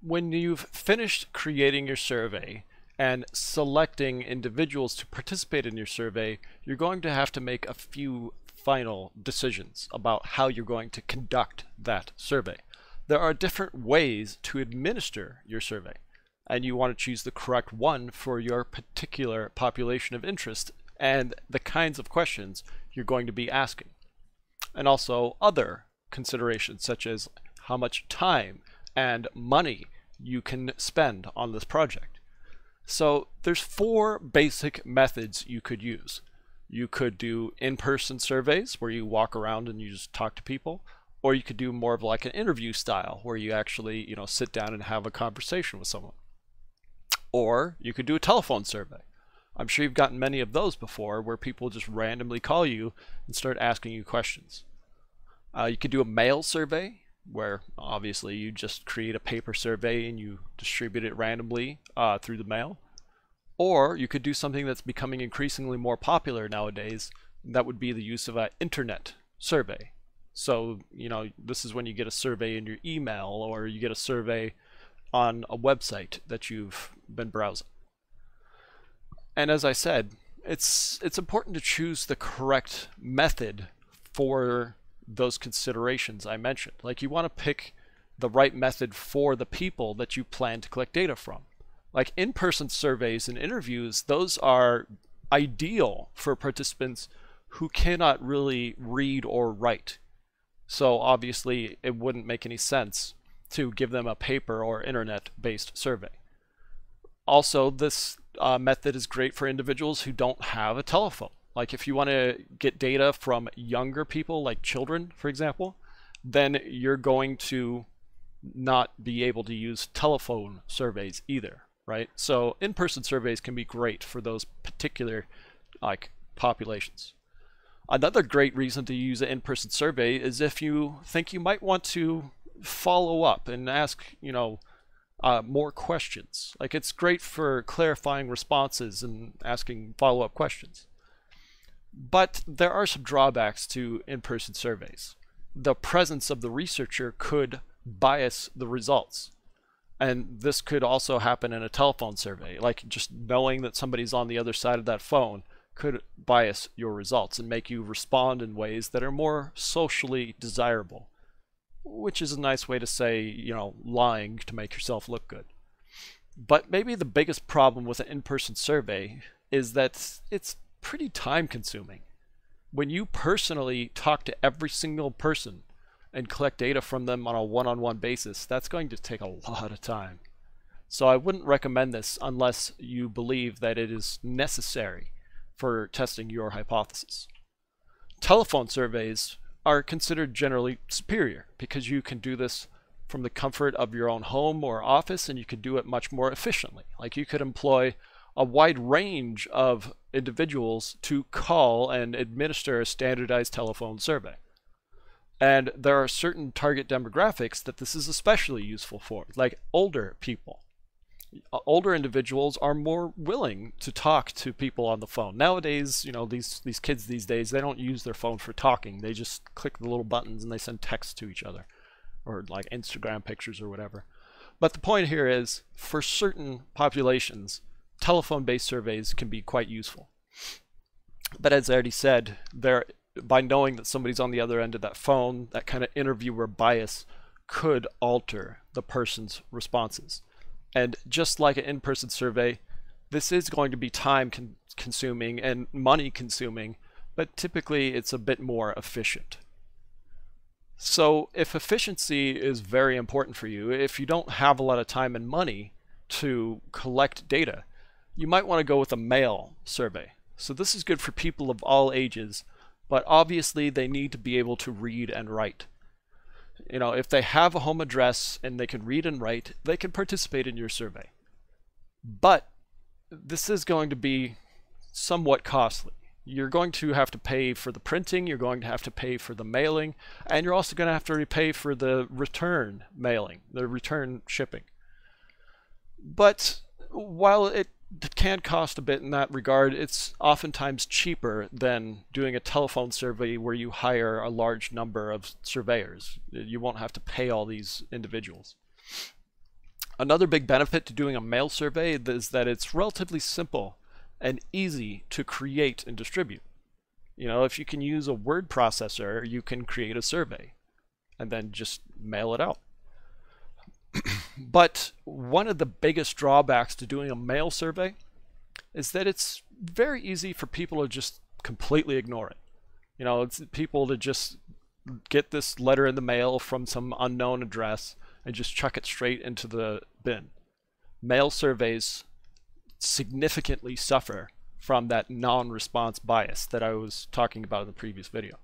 When you've finished creating your survey and selecting individuals to participate in your survey, you're going to have to make a few final decisions about how you're going to conduct that survey. There are different ways to administer your survey and you want to choose the correct one for your particular population of interest and the kinds of questions you're going to be asking. And also other considerations such as how much time and money you can spend on this project. So there's four basic methods you could use. You could do in-person surveys where you walk around and you just talk to people, or you could do more of like an interview style where you actually, you know, sit down and have a conversation with someone. Or you could do a telephone survey. I'm sure you've gotten many of those before where people just randomly call you and start asking you questions. Uh, you could do a mail survey where obviously you just create a paper survey and you distribute it randomly uh, through the mail. Or you could do something that's becoming increasingly more popular nowadays, that would be the use of an internet survey. So, you know, this is when you get a survey in your email or you get a survey on a website that you've been browsing. And as I said, it's it's important to choose the correct method for those considerations I mentioned. Like you want to pick the right method for the people that you plan to collect data from. Like in-person surveys and interviews, those are ideal for participants who cannot really read or write. So obviously it wouldn't make any sense to give them a paper or internet-based survey. Also, this uh, method is great for individuals who don't have a telephone. Like if you want to get data from younger people, like children, for example, then you're going to not be able to use telephone surveys either, right? So in-person surveys can be great for those particular like populations. Another great reason to use an in-person survey is if you think you might want to follow up and ask, you know, uh, more questions. Like it's great for clarifying responses and asking follow-up questions. But there are some drawbacks to in-person surveys. The presence of the researcher could bias the results. And this could also happen in a telephone survey. Like just knowing that somebody's on the other side of that phone could bias your results and make you respond in ways that are more socially desirable which is a nice way to say, you know, lying to make yourself look good. But maybe the biggest problem with an in-person survey is that it's pretty time consuming. When you personally talk to every single person and collect data from them on a one-on-one basis, that's going to take a lot of time. So I wouldn't recommend this unless you believe that it is necessary for testing your hypothesis. Telephone surveys are considered generally superior because you can do this from the comfort of your own home or office and you could do it much more efficiently. Like you could employ a wide range of individuals to call and administer a standardized telephone survey. And there are certain target demographics that this is especially useful for, like older people older individuals are more willing to talk to people on the phone. Nowadays, you know, these these kids these days, they don't use their phone for talking. They just click the little buttons and they send texts to each other or like Instagram pictures or whatever. But the point here is for certain populations, telephone-based surveys can be quite useful. But as I already said, there by knowing that somebody's on the other end of that phone, that kind of interviewer bias could alter the person's responses. And just like an in-person survey, this is going to be time con consuming and money consuming, but typically it's a bit more efficient. So if efficiency is very important for you, if you don't have a lot of time and money to collect data, you might want to go with a mail survey. So this is good for people of all ages, but obviously they need to be able to read and write you know, if they have a home address and they can read and write, they can participate in your survey. But this is going to be somewhat costly. You're going to have to pay for the printing, you're going to have to pay for the mailing, and you're also going to have to repay for the return mailing, the return shipping. But while it can cost a bit in that regard. It's oftentimes cheaper than doing a telephone survey where you hire a large number of surveyors. You won't have to pay all these individuals. Another big benefit to doing a mail survey is that it's relatively simple and easy to create and distribute. You know, if you can use a word processor, you can create a survey and then just mail it out but one of the biggest drawbacks to doing a mail survey is that it's very easy for people to just completely ignore it. You know, it's people to just get this letter in the mail from some unknown address and just chuck it straight into the bin. Mail surveys significantly suffer from that non-response bias that I was talking about in the previous video.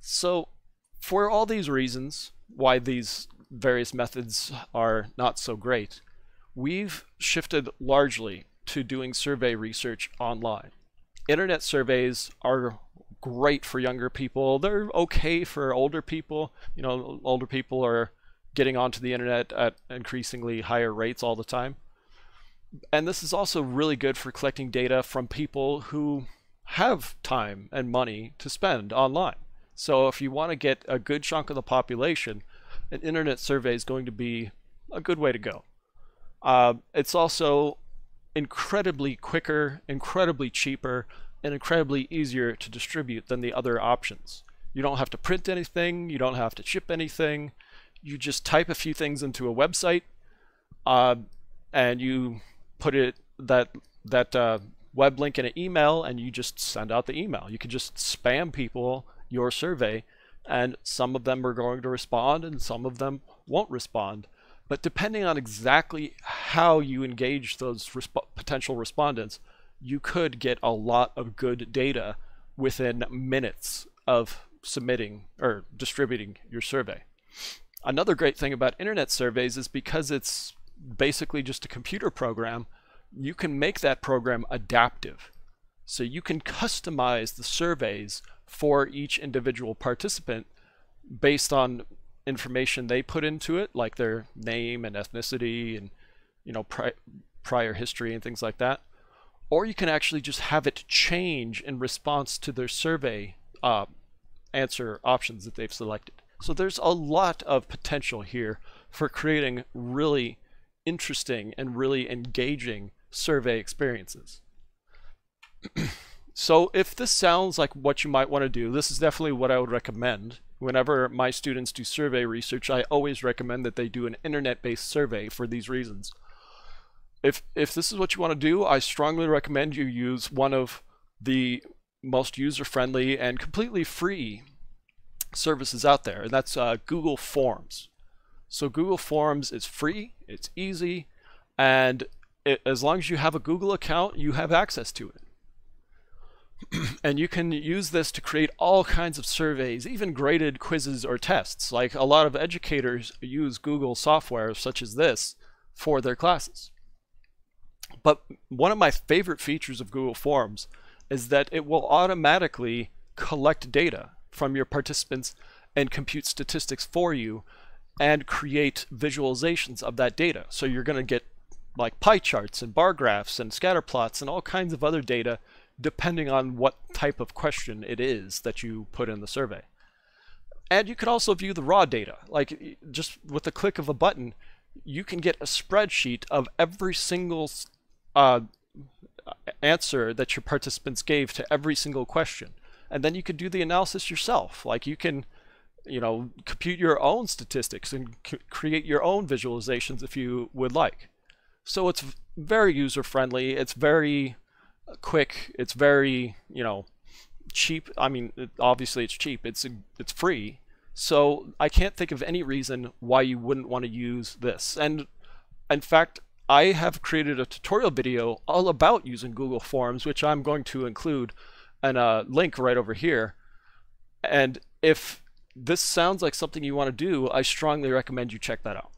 So for all these reasons why these various methods are not so great, we've shifted largely to doing survey research online. Internet surveys are great for younger people. They're okay for older people. You know, older people are getting onto the internet at increasingly higher rates all the time. And this is also really good for collecting data from people who have time and money to spend online. So if you want to get a good chunk of the population, an internet survey is going to be a good way to go. Uh, it's also incredibly quicker, incredibly cheaper, and incredibly easier to distribute than the other options. You don't have to print anything, you don't have to ship anything, you just type a few things into a website, uh, and you put it that that uh, web link in an email, and you just send out the email. You can just spam people your survey and some of them are going to respond and some of them won't respond. But depending on exactly how you engage those resp potential respondents, you could get a lot of good data within minutes of submitting or distributing your survey. Another great thing about internet surveys is because it's basically just a computer program, you can make that program adaptive. So you can customize the surveys for each individual participant based on information they put into it, like their name and ethnicity and you know pri prior history and things like that. Or you can actually just have it change in response to their survey uh, answer options that they've selected. So there's a lot of potential here for creating really interesting and really engaging survey experiences so if this sounds like what you might want to do, this is definitely what I would recommend. Whenever my students do survey research, I always recommend that they do an internet-based survey for these reasons. If, if this is what you want to do, I strongly recommend you use one of the most user-friendly and completely free services out there, and that's uh, Google Forms. So Google Forms is free, it's easy, and it, as long as you have a Google account, you have access to it. and you can use this to create all kinds of surveys, even graded quizzes or tests. Like a lot of educators use Google software such as this for their classes. But one of my favorite features of Google Forms is that it will automatically collect data from your participants and compute statistics for you and create visualizations of that data. So you're going to get like pie charts and bar graphs and scatter plots and all kinds of other data depending on what type of question it is that you put in the survey. And you can also view the raw data. Like just with the click of a button, you can get a spreadsheet of every single uh, answer that your participants gave to every single question. And then you can do the analysis yourself. Like you can, you know, compute your own statistics and create your own visualizations if you would like. So it's very user friendly. It's very quick. It's very, you know, cheap. I mean, it, obviously it's cheap. It's it's free. So I can't think of any reason why you wouldn't want to use this. And in fact, I have created a tutorial video all about using Google Forms, which I'm going to include in a link right over here. And if this sounds like something you want to do, I strongly recommend you check that out.